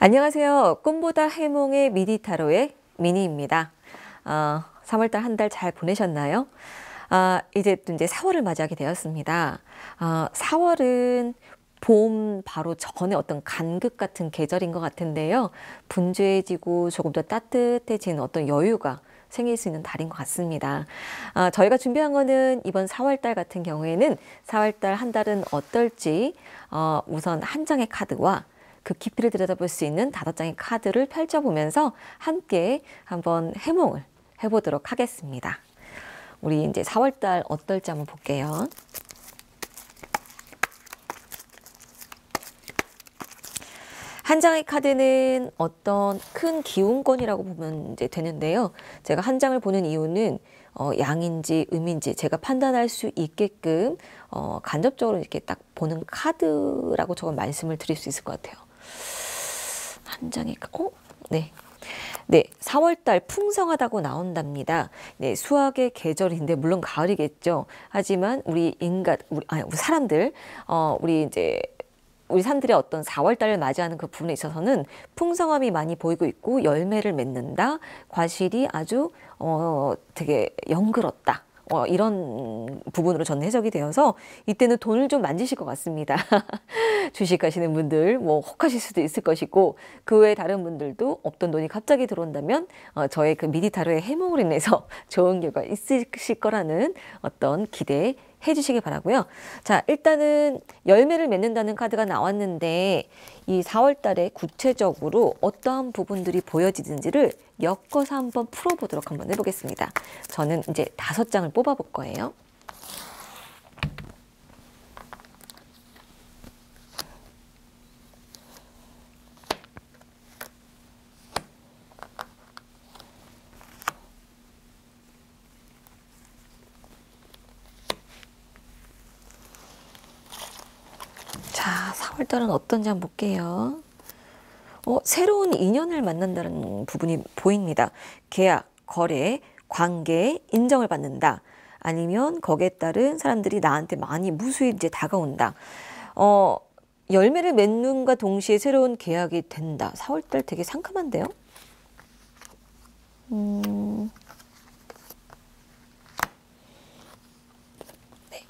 안녕하세요. 꿈보다 해몽의 미디타로의 미니입니다. 어, 3월달 한 달 잘 보내셨나요? 아, 이제 또 이제 4월을 맞이하게 되었습니다. 아, 어, 4월은 봄 바로 전에 어떤 간극 같은 계절인 것 같은데요. 분주해지고 조금 더 따뜻해진 어떤 여유가 생길 수 있는 달인 것 같습니다. 아, 저희가 준비한 거는 이번 4월달 같은 경우에는 4월달 한 달은 어떨지 어, 우선 한 장의 카드와 그 깊이를 들여다볼 수 있는 다섯 장의 카드를 펼쳐보면서 함께 한번 해몽을 해보도록 하겠습니다. 우리 이제 4월달 어떨지 한번 볼게요. 한 장의 카드는 어떤 큰 기운권이라고 보면 이제 되는데요. 제가 한 장을 보는 이유는 어, 양인지 음인지 제가 판단할 수 있게끔 어, 간접적으로 이렇게 딱 보는 카드라고 저건 말씀을 드릴 수 있을 것 같아요. 한 장에 어? 네. 네, 4월달 풍성하다고 나온답니다. 네, 수학의 계절인데 물론 가을이겠죠. 하지만 우리 인간, 우리 아니 우리 사람들, 어, 우리 이제 우리 산들의 어떤 4월달을 맞이하는 그 부분에 있어서는 풍성함이 많이 보이고 있고 열매를 맺는다. 과실이 아주 어, 되게 영그럽다. 어, 이런 부분으로 저는 해석이 되어서 이때는 돈을 좀 만지실 것 같습니다. 주식하시는 분들 뭐 혹하실 수도 있을 것이고 그 외에 다른 분들도 없던 돈이 갑자기 들어온다면 어, 저의 그 미디타로의 해몽으 인해서 좋은 결과 있으실 거라는 어떤 기대 해주시기 바라고요. 자, 일단은 열매를 맺는다는 카드가 나왔는데 이 4월달에 구체적으로 어떠한 부분들이 보여지는지를 엮어서 한번 풀어보도록 한번 해보겠습니다. 저는 이제 다섯 장을 뽑아볼 거예요. 자, 4월달은 어떤지 한번 볼게요. 어, 새로운 인연을 만난다는 부분이 보입니다. 계약, 거래, 관계, 인정을 받는다. 아니면 거기에 따른 사람들이 나한테 많이 무수히 이제 다가온다. 어, 열매를 맺는과 동시에 새로운 계약이 된다. 4월달 되게 상큼한데요? 음... 네.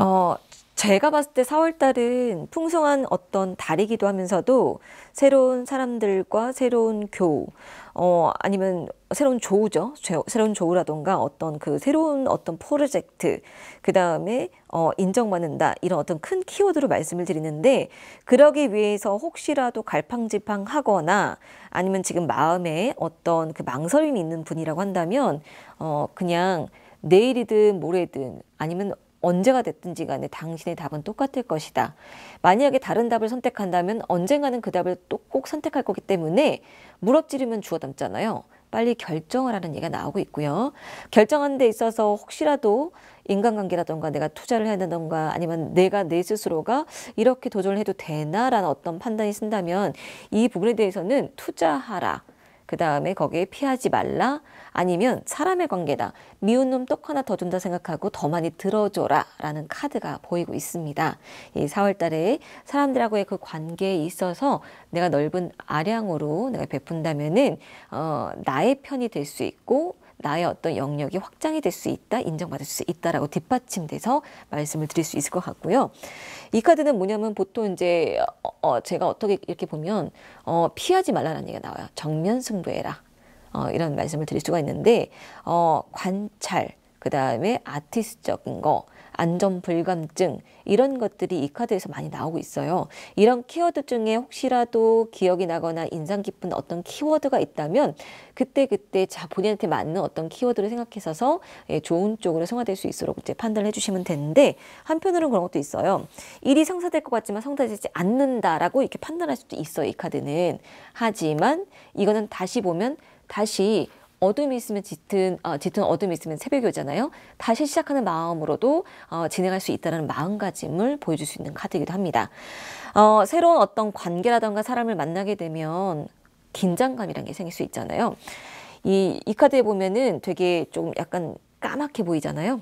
어, 제가 봤을 때 4월 달은 풍성한 어떤 달이기도 하면서도 새로운 사람들과 새로운 교우, 어, 아니면 새로운 조우죠. 새로운 조우라던가 어떤 그 새로운 어떤 프로젝트, 그 다음에 어, 인정받는다. 이런 어떤 큰 키워드로 말씀을 드리는데, 그러기 위해서 혹시라도 갈팡지팡 하거나 아니면 지금 마음에 어떤 그 망설임이 있는 분이라고 한다면, 어, 그냥 내일이든 모레든 아니면 언제가 됐든지 간에 당신의 답은 똑같을 것이다. 만약에 다른 답을 선택한다면 언젠가는 그 답을 또 꼭 선택할 거기 때문에 무럭지르면 주워 담잖아요. 빨리 결정을 하는 얘기가 나오고 있고요. 결정하는 데 있어서 혹시라도 인간관계라던가 내가 투자를 해야 된다던가 아니면 내가 내 스스로가 이렇게 도전을 해도 되나라는 어떤 판단이 쓴다면 이 부분에 대해서는 투자하라. 그 다음에 거기에 피하지 말라. 아니면 사람의 관계다. 미운 놈 떡 하나 더 준다 생각하고 더 많이 들어줘라. 라는 카드가 보이고 있습니다. 이 4월 달에 사람들하고의 그 관계에 있어서 내가 넓은 아량으로 내가 베푼다면은, 어, 나의 편이 될 수 있고, 나의 어떤 영역이 확장이 될 수 있다, 인정받을 수 있다라고 뒷받침돼서 말씀을 드릴 수 있을 것 같고요. 이 카드는 뭐냐면 보통 이제 어, 어, 제가 어떻게 이렇게 보면 어, 피하지 말라는 얘기가 나와요. 정면 승부해라. 어, 이런 말씀을 드릴 수가 있는데 어, 관찰, 그 다음에 아티스트적인 거, 안전 불감증 이런 것들이 이 카드에서 많이 나오고 있어요. 이런 키워드 중에 혹시라도 기억이 나거나 인상 깊은 어떤 키워드가 있다면 그때 그때 자 본인한테 맞는 어떤 키워드를 생각해서 예, 좋은 쪽으로 성화될 수 있도록 이제 판단을 해주시면 되는데 한편으로는 그런 것도 있어요. 일이 성사될 것 같지만 성사되지 않는다라고 이렇게 판단할 수도 있어요. 이 카드는 하지만 이거는 다시 보면 다시 어둠이 있으면 짙은 어, 짙은 어둠이 있으면 새벽이 잖아요 다시 시작하는 마음으로도 어, 진행할 수 있다는 마음가짐을 보여줄 수 있는 카드이기도 합니다. 어, 새로운 어떤 관계라던가 사람을 만나게 되면 긴장감이란 게 생길 수 있잖아요. 이, 이 카드에 보면은 되게 좀 약간 까맣게 보이잖아요.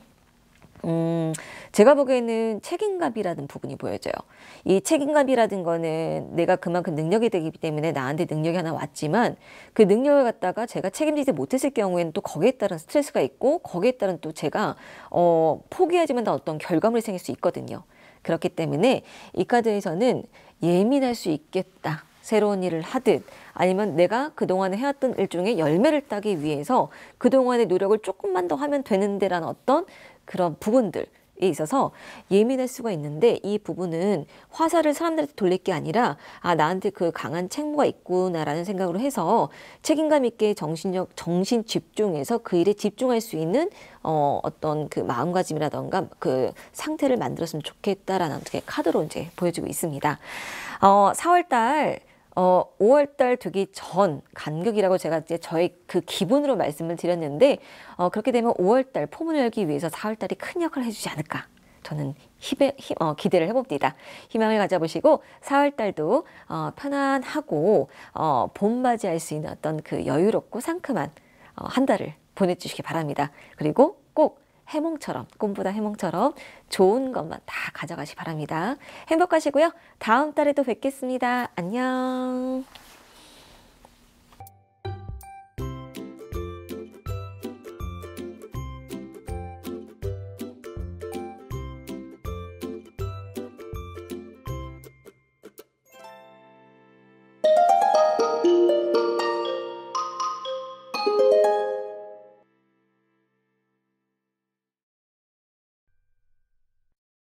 음, 제가 보기에는 책임감이라는 부분이 보여져요. 이 책임감이라든 거는 내가 그만큼 능력이 되기 때문에 나한테 능력이 하나 왔지만 그 능력을 갖다가 제가 책임지지 못했을 경우에는 또 거기에 따른 스트레스가 있고 거기에 따른 또 제가 어, 포기하지만 어떤 결과물이 생길 수 있거든요. 그렇기 때문에 이 카드에서는 예민할 수 있겠다. 새로운 일을 하듯 아니면 내가 그동안 해왔던 일 중에 열매를 따기 위해서 그동안의 노력을 조금만 더 하면 되는데라는 어떤 그런 부분들 에 있어서 예민할 수가 있는데 이 부분은 화살을 사람들한테 돌릴 게 아니라 아 나한테 그 강한 책무가 있구나라는 생각으로 해서 책임감 있게 정신력 정신 집중해서 그 일에 집중할 수 있는 어 어떤 그 마음가짐이라던가 그 상태를 만들었으면 좋겠다라는 어떻게 카드로 이제 보여지고 있습니다. 어 4월 달 어, 5월달 되기 전 간격이라고 제가 이제 저의 그 기분으로 말씀을 드렸는데 어, 그렇게 되면 5월달 포문을 열기 위해서 4월달이 큰 역할을 해주지 않을까 저는 힘에, 힘, 어, 기대를 해봅니다. 희망을 가져보시고 4월달도 어, 편안하고 어, 봄 맞이할 수 있는 어떤 그 여유롭고 상큼한 어, 한 달을 보내주시기 바랍니다. 그리고 꼭 해몽처럼 꿈보다 해몽처럼 좋은 것만 다 가져가시 바랍니다. 행복하시고요. 다음 달에 도 뵙겠습니다. 안녕.